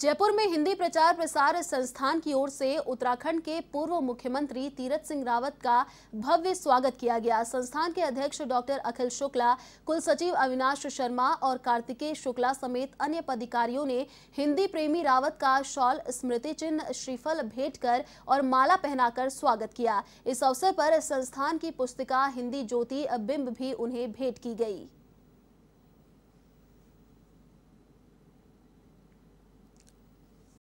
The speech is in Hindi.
जयपुर में हिंदी प्रचार प्रसार संस्थान की ओर से उत्तराखंड के पूर्व मुख्यमंत्री तीरथ सिंह रावत का भव्य स्वागत किया गया संस्थान के अध्यक्ष डॉक्टर अखिल शुक्ला कुल सचिव अविनाश शर्मा और कार्तिकेय शुक्ला समेत अन्य पदाधिकारियों ने हिंदी प्रेमी रावत का शॉल स्मृति चिन्ह श्रीफल भेंट कर और माला पहनाकर स्वागत किया इस अवसर पर संस्थान की पुस्तिका हिंदी ज्योति बिंब भी उन्हें भेंट की गई